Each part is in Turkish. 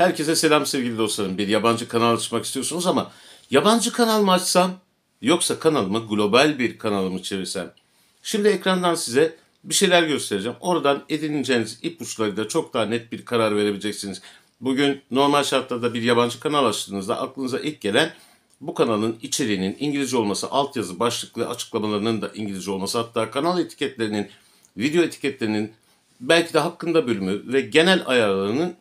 Herkese selam sevgili dostlarım. Bir yabancı kanal açmak istiyorsunuz ama yabancı kanal mı açsam yoksa kanalımı global bir kanalımı çevirsem? Şimdi ekrandan size bir şeyler göstereceğim. Oradan edineceğiniz ipuçları da çok daha net bir karar verebileceksiniz. Bugün normal şartlarda bir yabancı kanal açtığınızda aklınıza ilk gelen bu kanalın içeriğinin İngilizce olması, altyazı başlıklı açıklamalarının da İngilizce olması, hatta kanal etiketlerinin, video etiketlerinin belki de hakkında bölümü ve genel ayarlarının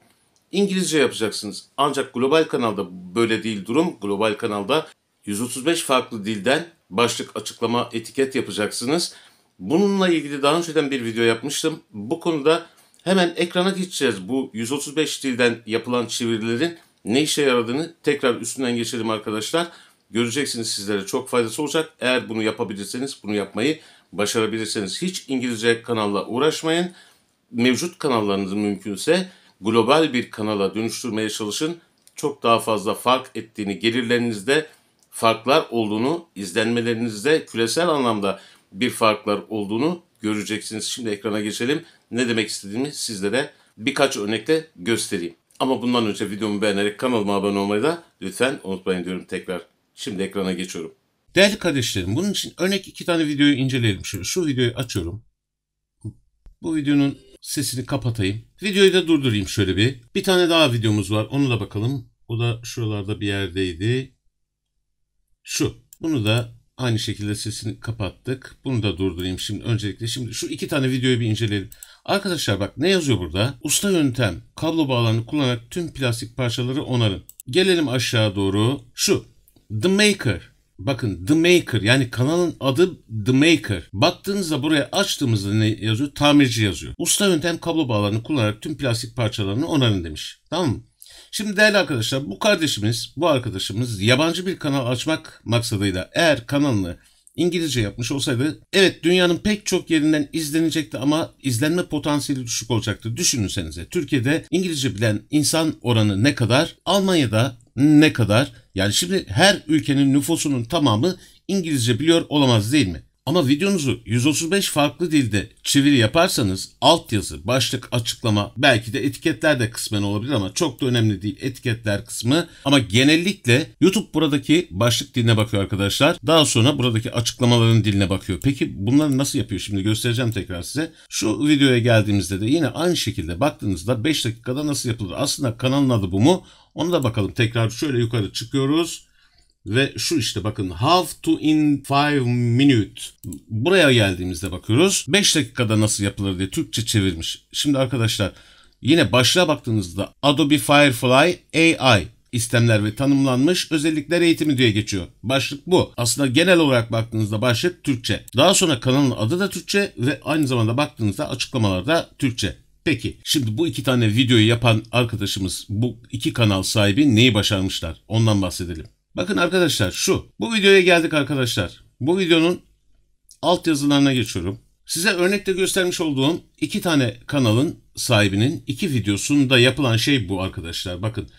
İngilizce yapacaksınız. Ancak global kanalda böyle değil durum. Global kanalda 135 farklı dilden başlık, açıklama, etiket yapacaksınız. Bununla ilgili daha önceden bir video yapmıştım. Bu konuda hemen ekrana geçeceğiz. Bu 135 dilden yapılan çevirilerin ne işe yaradığını tekrar üstünden geçelim arkadaşlar. Göreceksiniz sizlere çok faydası olacak. Eğer bunu yapabilirseniz, bunu yapmayı başarabilirseniz hiç İngilizce kanalla uğraşmayın. Mevcut kanallarınız mümkünse global bir kanala dönüştürmeye çalışın. Çok daha fazla fark ettiğini, gelirlerinizde farklar olduğunu, izlenmelerinizde küresel anlamda bir farklar olduğunu göreceksiniz. Şimdi ekrana geçelim. Ne demek istediğimi sizlere birkaç örnekle göstereyim. Ama bundan önce videomu beğenerek kanalıma abone olmayı da lütfen unutmayın diyorum tekrar. Şimdi ekrana geçiyorum. Değerli kardeşlerim bunun için örnek iki tane videoyu inceleyelim. Şöyle şu videoyu açıyorum. Bu videonun Sesini kapatayım. Videoyu da durdurayım şöyle bir. Bir tane daha videomuz var. Onu da bakalım. O da şuralarda bir yerdeydi. Şu. Bunu da aynı şekilde sesini kapattık. Bunu da durdurayım şimdi. Öncelikle şimdi şu iki tane videoyu bir inceleyelim. Arkadaşlar bak ne yazıyor burada? Usta yöntem. Kablo bağlarını kullanarak tüm plastik parçaları onarın. Gelelim aşağı doğru. Şu. The Maker. Bakın The Maker yani kanalın adı The Maker. Baktığınızda buraya açtığımızda ne yazıyor? Tamirci yazıyor. Usta yöntem kablo bağlarını kullanarak tüm plastik parçalarını onarın demiş. Tamam mı? Şimdi değerli arkadaşlar bu kardeşimiz, bu arkadaşımız yabancı bir kanal açmak maksadıyla eğer kanalını İngilizce yapmış olsaydı evet dünyanın pek çok yerinden izlenecekti ama izlenme potansiyeli düşük olacaktı. Düşününsenize. Türkiye'de İngilizce bilen insan oranı ne kadar? Almanya'da ne kadar? Yani şimdi her ülkenin nüfusunun tamamı İngilizce biliyor olamaz değil mi? Ama videonuzu 135 farklı dilde çeviri yaparsanız altyazı, başlık, açıklama, belki de etiketler de kısmen olabilir ama çok da önemli değil etiketler kısmı. Ama genellikle YouTube buradaki başlık diline bakıyor arkadaşlar. Daha sonra buradaki açıklamaların diline bakıyor. Peki bunları nasıl yapıyor şimdi göstereceğim tekrar size. Şu videoya geldiğimizde de yine aynı şekilde baktığınızda 5 dakikada nasıl yapılır? Aslında kanalın adı bu mu? Onu da bakalım. Tekrar şöyle yukarı çıkıyoruz. Ve şu işte bakın half to in 5 minute. Buraya geldiğimizde bakıyoruz. 5 dakikada nasıl yapılır diye Türkçe çevirmiş. Şimdi arkadaşlar yine başlığa baktığınızda Adobe Firefly AI istemler ve tanımlanmış özellikler eğitimi diye geçiyor. Başlık bu. Aslında genel olarak baktığınızda başlık Türkçe. Daha sonra kanalın adı da Türkçe ve aynı zamanda baktığınızda açıklamalarda Türkçe. Peki şimdi bu iki tane videoyu yapan arkadaşımız bu iki kanal sahibi neyi başarmışlar? Ondan bahsedelim. Bakın arkadaşlar şu. Bu videoya geldik arkadaşlar. Bu videonun alt yazılarına geçiyorum. Size örnekte göstermiş olduğum iki tane kanalın sahibinin iki videosunda yapılan şey bu arkadaşlar. Bakın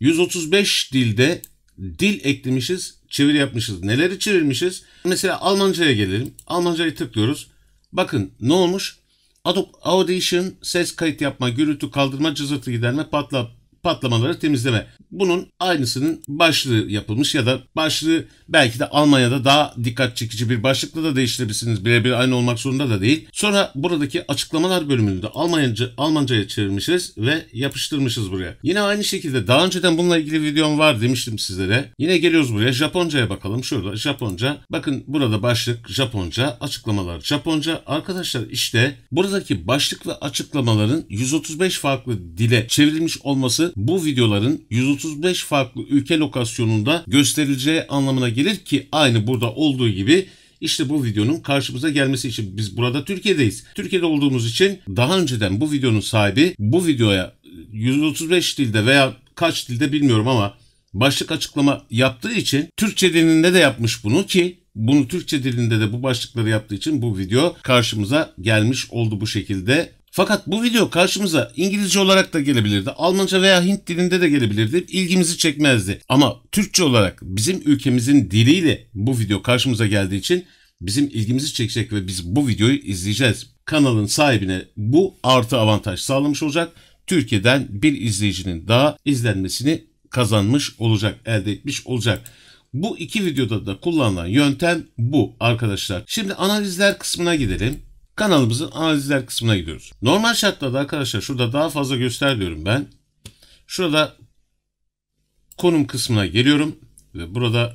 135 dilde dil eklemişiz, çevir yapmışız. Neleri çevirmişiz? Mesela Almanca'ya gelelim. Almanca'yı tıklıyoruz. Bakın ne olmuş? Audition, ses kayıt yapma, gürültü kaldırma, cızırtı giderme, patla, patlamaları temizleme. Bunun aynısının başlığı yapılmış ya da başlığı belki de Almanya'da daha dikkat çekici bir başlıkla da değiştirebilirsiniz. Birebir aynı olmak zorunda da değil. Sonra buradaki açıklamalar bölümünü de Almanca, Almanca'ya çevirmişiz ve yapıştırmışız buraya. Yine aynı şekilde daha önceden bununla ilgili videom var demiştim sizlere. Yine geliyoruz buraya Japonca'ya bakalım. Şurada Japonca. Bakın burada başlık Japonca, açıklamalar Japonca. Arkadaşlar işte buradaki başlık ve açıklamaların 135 farklı dile çevrilmiş olması bu videoların 135 35 farklı ülke lokasyonunda gösterileceği anlamına gelir ki aynı burada olduğu gibi işte bu videonun karşımıza gelmesi için biz burada Türkiye'deyiz. Türkiye'de olduğumuz için daha önceden bu videonun sahibi bu videoya 135 dilde veya kaç dilde bilmiyorum ama başlık açıklama yaptığı için Türkçe dilinde de yapmış bunu ki bunu Türkçe dilinde de bu başlıkları yaptığı için bu video karşımıza gelmiş oldu bu şekilde. Fakat bu video karşımıza İngilizce olarak da gelebilirdi. Almanca veya Hint dilinde de gelebilirdi. ilgimizi çekmezdi. Ama Türkçe olarak bizim ülkemizin diliyle bu video karşımıza geldiği için bizim ilgimizi çekecek ve biz bu videoyu izleyeceğiz. Kanalın sahibine bu artı avantaj sağlamış olacak. Türkiye'den bir izleyicinin daha izlenmesini kazanmış olacak, elde etmiş olacak. Bu iki videoda da kullanılan yöntem bu arkadaşlar. Şimdi analizler kısmına gidelim. Kanalımızın analizler kısmına gidiyoruz. Normal şartlarda arkadaşlar şurada daha fazla göster diyorum ben. Şurada konum kısmına geliyorum ve burada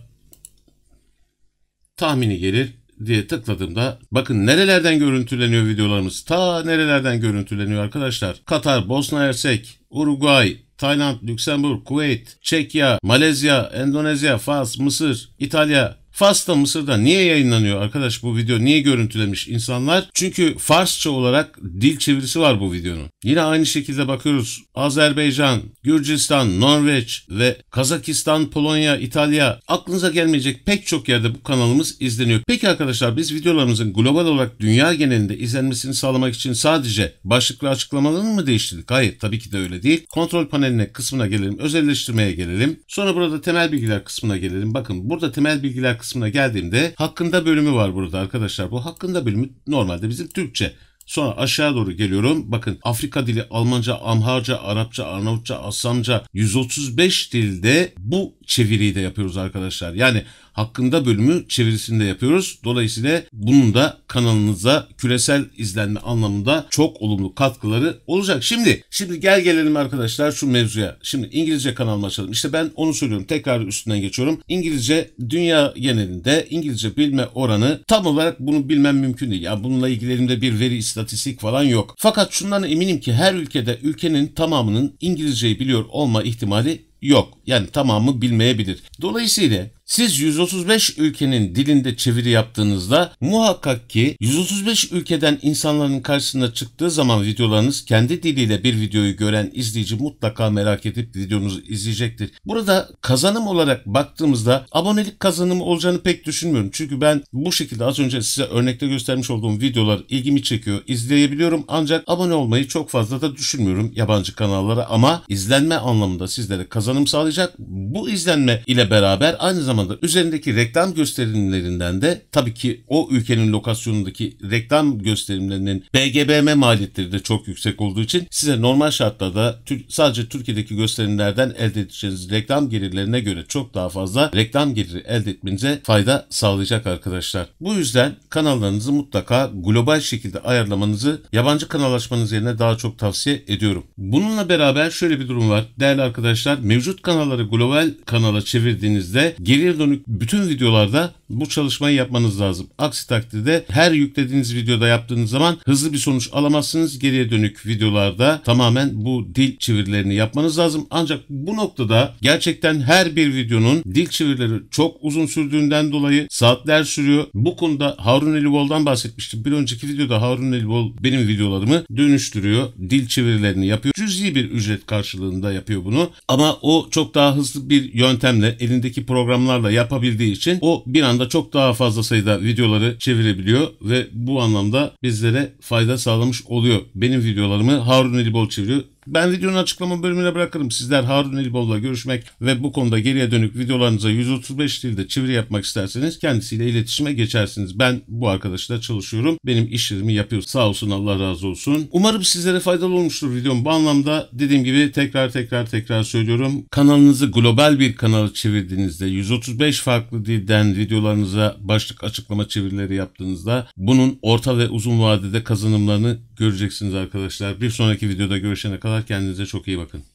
tahmini gelir diye tıkladığımda bakın nerelerden görüntüleniyor videolarımız. Ta nerelerden görüntüleniyor arkadaşlar. Katar, Bosna Hersek, Uruguay, Tayland, Lüksemburg, Kuveyt, Çekya, Malezya, Endonezya, Fas, Mısır, İtalya, Fas'ta Mısır'da niye yayınlanıyor arkadaş bu video niye görüntülemiş insanlar? Çünkü Farsça olarak dil çevirisi var bu videonun. Yine aynı şekilde bakıyoruz. Azerbaycan, Gürcistan, Norveç ve Kazakistan, Polonya, İtalya aklınıza gelmeyecek pek çok yerde bu kanalımız izleniyor. Peki arkadaşlar biz videolarımızın global olarak dünya genelinde izlenmesini sağlamak için sadece başlıklı açıklamalarını mı değiştirdik? Hayır tabii ki de öyle değil. Kontrol paneline kısmına gelelim, özelleştirmeye gelelim. Sonra burada temel bilgiler kısmına gelelim. Bakın burada temel bilgiler kısmına geldiğimde hakkında bölümü var burada arkadaşlar. Bu hakkında bölümü normalde bizim Türkçe. Sonra aşağı doğru geliyorum. Bakın Afrika dili, Almanca, Amharca, Arapça, Arnavutça, Assamca 135 dilde bu çeviriyi de yapıyoruz arkadaşlar. Yani hakkında bölümü çevirisini de yapıyoruz. Dolayısıyla bunun da kanalınıza küresel izlenme anlamında çok olumlu katkıları olacak. Şimdi şimdi gel gelelim arkadaşlar şu mevzuya. Şimdi İngilizce kanalımı açalım. İşte ben onu söylüyorum. Tekrar üstünden geçiyorum. İngilizce dünya genelinde İngilizce bilme oranı tam olarak bunu bilmem mümkün değil. Yani bununla ilgili elimde bir veri istatistik falan yok. Fakat şundan eminim ki her ülkede ülkenin tamamının İngilizceyi biliyor olma ihtimali yok. Yani tamamı bilmeyebilir. Dolayısıyla siz 135 ülkenin dilinde çeviri yaptığınızda muhakkak ki 135 ülkeden insanların karşısına çıktığı zaman videolarınız kendi diliyle bir videoyu gören izleyici mutlaka merak edip videonuzu izleyecektir. Burada kazanım olarak baktığımızda abonelik kazanımı olacağını pek düşünmüyorum. Çünkü ben bu şekilde az önce size örnekte göstermiş olduğum videolar ilgimi çekiyor. izleyebiliyorum ancak abone olmayı çok fazla da düşünmüyorum yabancı kanallara ama izlenme anlamında sizlere kazanım sağlayacak. Bu izlenme ile beraber aynı zamanda zamanda üzerindeki reklam gösterimlerinden de tabii ki o ülkenin lokasyonundaki reklam gösterimlerinin BGBM maliyetleri de çok yüksek olduğu için size normal şartlarda sadece Türkiye'deki gösterimlerden elde edeceğiniz reklam gelirlerine göre çok daha fazla reklam geliri elde etmenize fayda sağlayacak arkadaşlar. Bu yüzden kanallarınızı mutlaka global şekilde ayarlamanızı yabancı kanallaşmanız yerine daha çok tavsiye ediyorum. Bununla beraber şöyle bir durum var. Değerli arkadaşlar mevcut kanalları global kanala çevirdiğinizde geri ileri dönük bütün videolarda bu çalışmayı yapmanız lazım. Aksi takdirde her yüklediğiniz videoda yaptığınız zaman hızlı bir sonuç alamazsınız. Geriye dönük videolarda tamamen bu dil çevirilerini yapmanız lazım. Ancak bu noktada gerçekten her bir videonun dil çevirileri çok uzun sürdüğünden dolayı saatler sürüyor. Bu konuda Harun Elibol'dan bahsetmiştim. Bir önceki videoda Harun Elibol benim videolarımı dönüştürüyor. Dil çevirilerini yapıyor. Cüzi bir ücret karşılığında yapıyor bunu. Ama o çok daha hızlı bir yöntemle elindeki programlar programlarla yapabildiği için o bir anda çok daha fazla sayıda videoları çevirebiliyor ve bu anlamda bizlere fayda sağlamış oluyor. Benim videolarımı Harun Elibol çeviriyor. Ben videonun açıklama bölümüne bırakırım. Sizler Harun Elbolla görüşmek ve bu konuda geriye dönük videolarınıza 135 dilde çeviri yapmak isterseniz kendisiyle iletişime geçersiniz. Ben bu arkadaşla çalışıyorum. Benim işlerimi yapıyor. Sağ olsun Allah razı olsun. Umarım sizlere faydalı olmuştur videom. Bu anlamda dediğim gibi tekrar tekrar tekrar söylüyorum. Kanalınızı global bir kanala çevirdiğinizde 135 farklı dilden videolarınıza başlık açıklama çevirileri yaptığınızda bunun orta ve uzun vadede kazanımlarını göreceksiniz arkadaşlar. Bir sonraki videoda görüşene kadar kendinize çok iyi bakın.